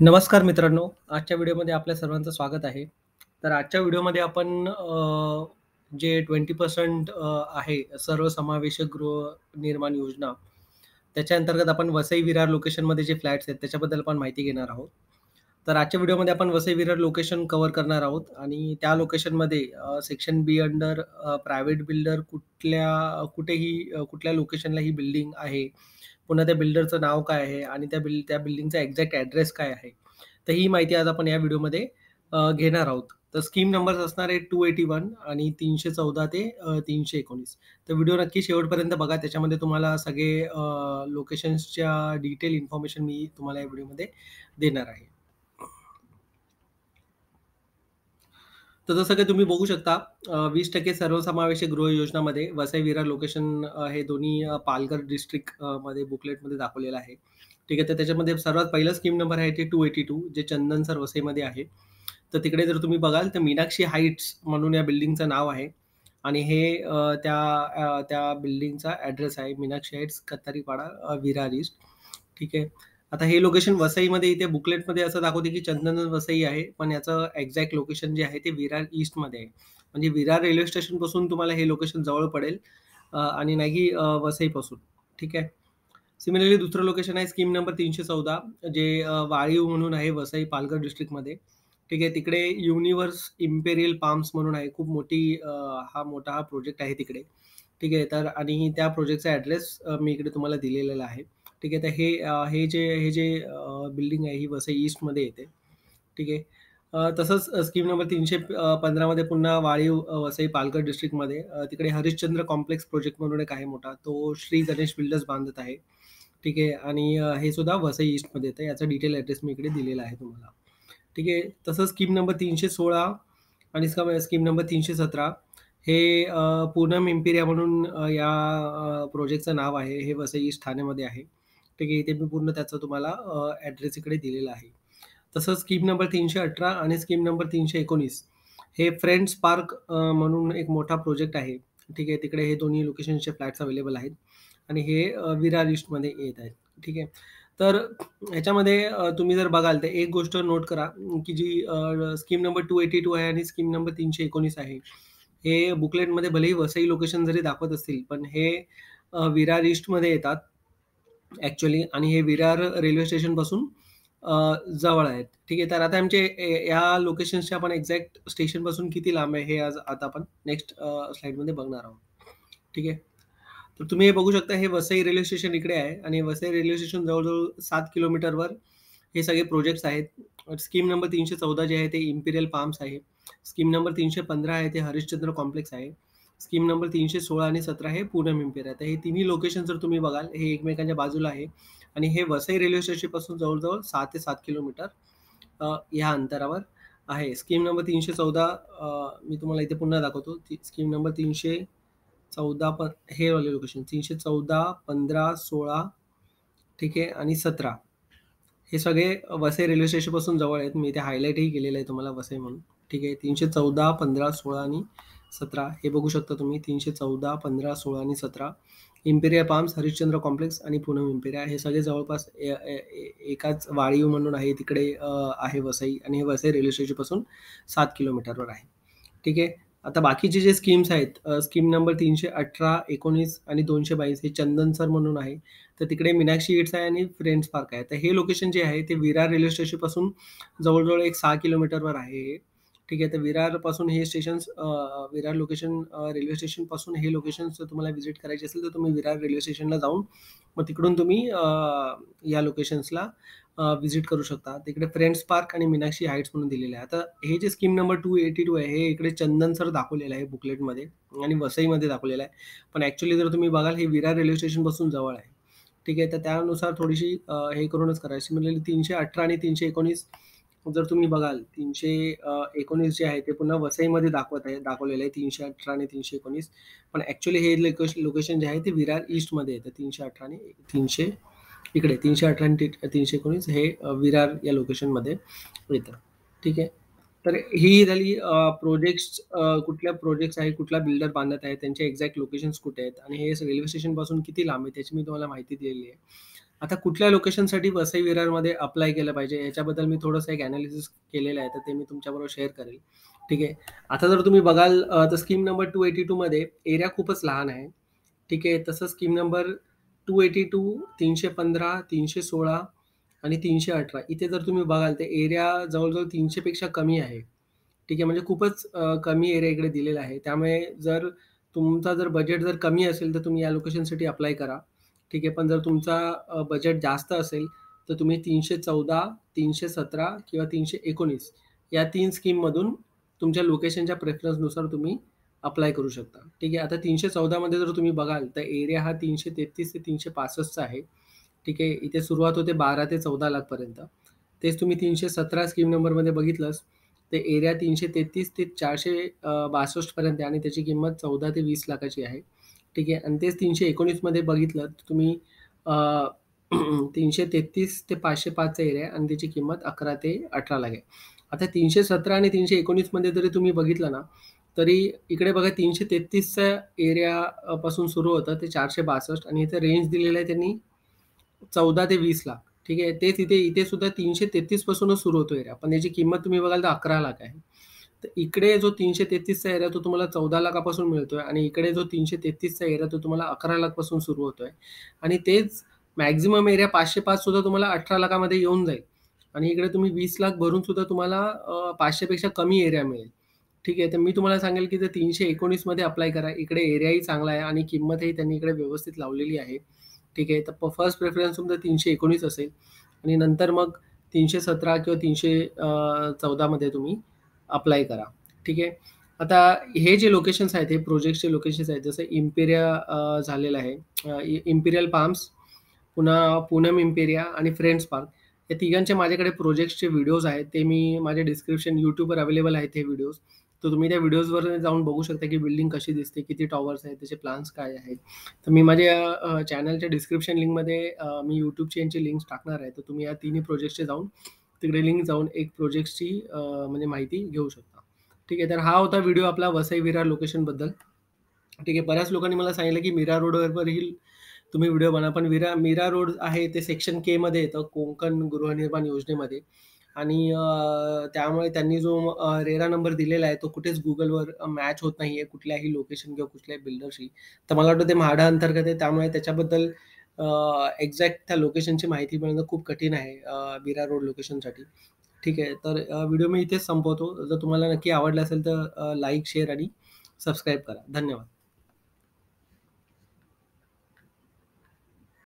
नमस्कार मित्रांनो आजच्या व्हिडिओमध्ये आपल्या सर्वांचं स्वागत आहे तर आजच्या व्हिडिओमध्ये आपण जे ट्वेंटी पर्सेंट आहे सर्वसमावेशक गृहनिर्माण योजना त्याच्या अंतर्गत आपण वसई विरार लोकेशनमध्ये जे फ्लॅट्स आहेत त्याच्याबद्दल आपण माहिती घेणार आहोत तर आजच्या व्हिडिओमध्ये आपण वसई विरार लोकेशन कवर करणार आहोत आणि त्या लोकेशनमध्ये section B under private builder कुठल्या कुठेही कुठल्या लोकेशनला ही बिल्डिंग आहे पुन्हा त्या बिल्डरचं नाव काय आहे आणि त्या बिल त्या बिल्डिंगचा एक्झॅक्ट ॲड्रेस काय आहे तर ही माहिती आज आपण या व्हिडिओमध्ये घेणार आहोत तर स्कीम नंबर्स असणार आहे टू एटी वन आणि तीनशे चौदा ते तीनशे एकोणीस तर व्हिडिओ नक्की शेवटपर्यंत बघा त्याच्यामध्ये तुम्हाला सगळे लोकेशन्सच्या डिटेल इन्फॉर्मेशन मी तुम्हाला या व्हिडिओमध्ये देणार आहे तर जसं की तुम्ही बघू शकता वीस टक्के सर्वसमावेशक गृह योजनामध्ये वसई विरार लोकेशन हे दोन्ही पालघर डिस्ट्रिक्ट मध्ये बुकलेटमध्ये दाखवलेलं आहे ठीक आहे तर त्याच्यामध्ये सर्वात पहिलं स्कीम नंबर आहे ते टू एटी टू जे चंदन सर वसईमध्ये आहे तर तिकडे जर तुम्ही बघाल तर मीनाक्षी हाईट्स म्हणून या बिल्डिंगचं नाव आहे आणि हे त्या त्या बिल्डिंगचा ॲड्रेस आहे मीनाक्षी हाईट्स कत्तारीपाडा विरार ईस्ट ठीक आहे आता हे लोकेशन वसईमध्ये इथे बुकलेटमध्ये असं दाखवते की चंदन वसई आहे पण याचं एक्झॅक्ट लोकेशन जे आहे ते विरार ईस्टमध्ये आहे म्हणजे विरार रेल्वे स्टेशनपासून तुम्हाला हे लोकेशन जवळ पडेल आणि नाही वसईपासून ठीक आहे सिमिलरली दुसरं लोकेशन आहे स्कीम नंबर तीनशे चौदा जे वाळीव म्हणून आहे वसई पालघर डिस्ट्रिक्टमध्ये ठीक आहे तिकडे युनिव्हर्स इम्पेरियल पाम्स म्हणून आहे खूप मोठी हा मोठा हा प्रोजेक्ट आहे तिकडे ठीक आहे तर आणि त्या प्रोजेक्टचा ॲड्रेस मी इकडे तुम्हाला दिलेला आहे ठीक आहे तर हे हे जे हे जे बिल्डिंग आहे ही वसई ईस्टमध्ये येते ठीक आहे तसंच स्कीम नंबर तीनशे पंधरामध्ये पुन्हा वाळीव वसई पालघर डिस्ट्रिक्टमध्ये तिकडे हरिश्चंद्र कॉम्प्लेक्स प्रोजेक्ट म्हणून एक आहे मोठा तो श्री गणेश बिल्डर्स बांधत आहे ठीक आहे आणि हे सुद्धा वसई ईस्टमध्ये येतं याचा डिटेल ॲड्रेस मी इकडे दिलेला आहे तुम्हाला ठीक आहे तसंच स्कीम नंबर तीनशे सोळा आणि स्कीम नंबर तीनशे सतरा हे पूनम इम्पिरिया म्हणून या प्रोजेक्टचं नाव आहे हे वसई ईस्ट ठाणेमध्ये आहे ठीक आहे इथे मी पूर्ण त्याचा तुम्हाला ॲड्रेस इकडे दिलेला आहे तसंच स्कीम नंबर तीनशे अठरा आणि स्कीम नंबर तीनशे एकोणीस हे फ्रेंड्स पार्क म्हणून एक मोठा प्रोजेक्ट आहे ठीक आहे तिकडे हे दोन्ही लोकेशनचे फ्लॅट्स अवेलेबल आहेत आणि हे विरा लिस्टमध्ये येत आहेत ठीक आहे तर ह्याच्यामध्ये तुम्ही जर बघाल तर एक गोष्ट नोट करा की जी scheme number two eighty two आहे आणि स्कीम नंबर तीनशे एकोणीस आहे हे बुकलेटमध्ये भलेही वसई लोकेशन जरी दाखवत असतील पण हे विरा लिस्टमध्ये येतात ॲक्च्युली आणि हे विरार रेल्वे स्टेशनपासून जवळ आहेत ठीक आहे तर आता आमचे या लोकेशनच्या आपण एक्झॅक्ट स्टेशनपासून किती लांब आहे हे आज आता आपण नेक्स्ट स्लाईडमध्ये बघणार आहोत ठीक आहे तर तुम्ही हे बघू शकता हे वसई रेल्वे स्टेशन इकडे आहे आणि वसई रेल्वे स्टेशन जवळजवळ सात किलोमीटरवर हे सगळे प्रोजेक्ट्स आहेत स्कीम नंबर तीनशे चौदा जे आहे ते इम्पिरियल फार्म्स आहे स्कीम नंबर तीनशे पंधरा आहे ते हरिश्चंद्र कॉम्प्लेक्स आहे स्कीम नंबर तीनशे सोळा आणि सतरा हे पूर्ण मिमपेर आता हे तिन्ही लोकेशन जर तुम्ही बघाल हे एकमेकांच्या बाजूला आहे आणि हे वसई रेल्वे स्टेशनपासून जवळजवळ सात ते सात किलोमीटर ह्या अंतरावर आहे स्कीम नंबर तीनशे चौदा मी तुम्हाला इथे पुन्हा दाखवतो ती स्कीम नंबर तीनशे चौदा प हे वाले लोकेशन तीनशे चौदा पंधरा सोळा ठीक आहे आणि सतरा हे सगळे वसई रेल्वे स्टेशनपासून जवळ आहेत मी इथे हायलाईटही केलेलं आहे तुम्हाला वसई म्हणून ठीक आहे तीनशे चौदा पंधरा सोळा आणि सतरा हे बघू शकता तुम्ही तीनशे चौदा पंधरा सोळा आणि सतरा इम्पेरिया पाम्स हरिश्चंद्र कॉम्प्लेक्स आणि पुनम इम्पेरिया हे सगळे जवळपास एकाच वाळीव म्हणून आहे तिकडे आहे वसई आणि हे वसई रेल्वे स्टेशनपासून सात किलोमीटरवर आहे ठीक आहे आता बाकीचे जे स्कीम्स आहेत स्कीम नंबर तीनशे अठरा एकोणीस आणि दोनशे बावीस हे चंदन सर म्हणून आहे तर तिकडे मीनाक्षी हिट्स आहे आणि फ्रेंड्स पार्क आहे तर हे लोकेशन जे आहे ते विरार रेल्वे स्टेशनपासून जवळजवळ एक सहा किलोमीटरवर आहे ठीक आहे तर विरारपासून हे स्टेशन्स विरार लोकेशन रेल्वे स्टेशनपासून हे लोकेशन्स जर तुम्हाला व्हिजिट करायचे असेल तर तुम्ही विरार रेल्वे स्टेशनला जाऊन मग तिकडून तुम्ही या लोकेशन्सला व्हिजिट करू शकता तिकडे फ्रेंड्स पार्क आणि मीनाक्षी हाईट्स म्हणून दिलेले आहे आता हे जे scheme number two eighty two आहे हे इकडे चंदन सर दाखवलेलं आहे बुकलेटमध्ये आणि वसईमध्ये दाखवलेलं आहे पण ॲक्च्युली जर तुम्ही बघाल हे विरार रेल्वे स्टेशनपासून जवळ आहे ठीक आहे तर त्यानुसार थोडीशी हे करूनच करायची म्हणजे तीनशे अठरा आणि तीनशे एकोणीस जर तुम्ही बघाल तीनशे एकोणीस जे आहे ते पुन्हा वसईमध्ये दाखवत आहे दाखवलेलं आहे तीनशे अठरा आणि तीनशे एकोणीस पण ॲक्च्युली हे लोकेशन लोकेशन जे आहे ते विरार ईस्टमध्ये येतं तीनशे अठरा आणि तीनशे इकडे तीनशे अठरा आणि तीनशे एकोणीस हे विरार या लोकेशनमध्ये येतं ठीक आहे तर ही झाली प्रोजेक्ट्स कुठल्या प्रोजेक्ट्स आहे कुठला बिल्डर बांधत आहे त्यांचे एक्झॅक्ट लोकेशन्स कुठे आहेत आणि हे रेल्वे स्टेशनपासून किती लांब आहे त्याची मी तुम्हाला माहिती दिलेली आहे आता कुठल्या लोकेशनसाठी वसई विरारमध्ये अप्लाय केलं पाहिजे याच्याबद्दल मी थोडंसं एक ॲनालिसिस केलेलं आहे तर ते मी तुमच्याबरोबर शेअर करेल ठीक आहे आता जर तुम्ही बघाल तर स्कीम नंबर टू एटी टूमध्ये एरिया खूपच लहान आहे ठीक आहे तसं scheme number two eighty two तीनशे पंधरा तीनशे सोळा आणि तीनशे अठरा इथे जर तुम्ही बघाल तर एरिया जवळजवळ तीनशेपेक्षा कमी आहे ठीक आहे म्हणजे खूपच कमी एरिया इकडे दिलेला आहे त्यामुळे जर तुमचा जर बजेट जर कमी असेल तर तुम्ही या लोकेशनसाठी अप्लाय करा ठीक आहे पण जर तुमचा बजेट जास्त असेल तर तुम्ही तीनशे चौदा तीनशे सतरा किंवा तीनशे एकोणीस या तीन स्कीममधून तुमच्या लोकेशनच्या प्रेफरन्सनुसार तुम्ही अप्लाय करू शकता ठीक आहे आता तीनशे चौदामध्ये जर तुम्ही बघाल तर एरिया हा तीनशे तेहतीस ते तीनशे पासष्टचा आहे ठीक आहे इथे सुरुवात होते बारा ते चौदा लाखपर्यंत तेच तुम्ही तीनशे सतरा स्कीम नंबरमध्ये बघितलंस ते एरिया तीनशे तेहतीस ते चारशे बासष्टपर्यंत आणि त्याची किंमत चौदा ते वीस लाखाची आहे ठीक आहे आणि तेच तीनशे एकोणीसमध्ये बघितलं तर तुम्ही तीनशे तेहतीस ते पाचशे पाचचा एरिया आहे आणि त्याची किंमत अकरा ते अठरा लागेल आता तीनशे सतरा आणि तीनशे एकोणीसमध्ये जरी तुम्ही बघितलं ना तरी इकडे बघा तीनशे तेहतीसचा एरियापासून सुरू होतं ते चारशे बासष्ट आणि इथं रेंज दिलेलं आहे त्यांनी चौदा ते वीस लाख ठीक आहे तेच इथे इथे सुद्धा तीनशे तेहतीसपासूनच सुरू होतो एरिया पण याची किंमत तुम्ही बघाल तर अकरा लाख आहे तर इकडे जो तीनशे तेहतीसचा एरिया तो तुम्हाला चौदा लाखापासून मिळतोय आणि इकडे जो तीनशे तेहतीसचा एरिया तो तुम्हाला अकरा लाखपासून सुरू होतोय आणि तेच मॅक्झिमम एरिया पाचशे पाच सुद्धा तुम्हाला अठरा लाखामध्ये येऊन जाईल आणि इकडे तुम्ही वीस लाख भरून सुद्धा तुम्हाला पाचशेपेक्षा कमी एरिया मिळेल ठीक आहे तर मी तुम्हाला सांगेल की जर तीनशे एकोणीसमध्ये अप्लाय करा इकडे एरियाही चांगला आहे आणि किंमतही त्यांनी इकडे व्यवस्थित लावलेली आहे ठीक आहे तर फर्स्ट प्रेफरन्स तुमचा तीनशे एकोणीस असेल आणि नंतर मग तीनशे सतरा किंवा तीनशे चौदामध्ये तुम्ही अप्लाय करा ठीक आहे आता हे जे लोकेशन्स आहेत हे प्रोजेक्टचे लोकेशन्स आहेत जसं इम्पेरिया झालेलं आहे इम्पेरियल पाम्स पुन्हा पुनम इम्पेरिया आणि फ्रेंड्स पार्क या तिघांचे माझ्याकडे प्रोजेक्ट्सचे व्हिडिओज आहेत ते मी माझ्या डिस्क्रिप्शन यूट्यूबवर अवेलेबल आहेत हे व्हिडिओज तर तुम्ही त्या व्हिडिओजवर जाऊन बघू शकता की बिल्डिंग कशी दिसते किती टॉवर्स आहेत त्याचे प्लान्स काय आहेत तर मी माझ्या चॅनलच्या डिस्क्रिप्शन लिंकमध्ये मी यूट्यूबची यांची लिंक्स टाकणार आहे तर तुम्ही या तिन्ही प्रोजेक्टचे जाऊन तिकडे लिंक जाऊन एक प्रोजेक्टची म्हणजे माहिती घेऊ शकता ठीक आहे तर हा होता व्हिडिओ आपला वसई विरार लोकेशनबद्दल ठीक आहे बऱ्याच लोकांनी मला सांगितलं की मीरा रोडवरही तुम्ही व्हिडिओ बना पण विरा मीरा रोड आहे ते सेक्शन के मध्ये येतं कोंकण गृहनिर्माण योजनेमध्ये आणि त्यामुळे त्यांनी जो रेरा नंबर दिलेला आहे तो कुठेच गुगलवर मॅच होत नाही आहे कुठल्याही लोकेशन किंवा कुठल्याही बिल्डरशी तर मला वाटतं ते म्हाडा अंतर्गत आहे त्यामुळे त्याच्याबद्दल एक्झॅक्ट त्या लोकेशनची माहिती मिळणं खूप कठीण आहे बिरा रोड लोकेशनसाठी ठीक आहे तर व्हिडिओ मी इथेच संपवतो जर तुम्हाला नक्की आवडला असेल तर लाईक शेअर आणि सबस्क्राईब करा धन्यवाद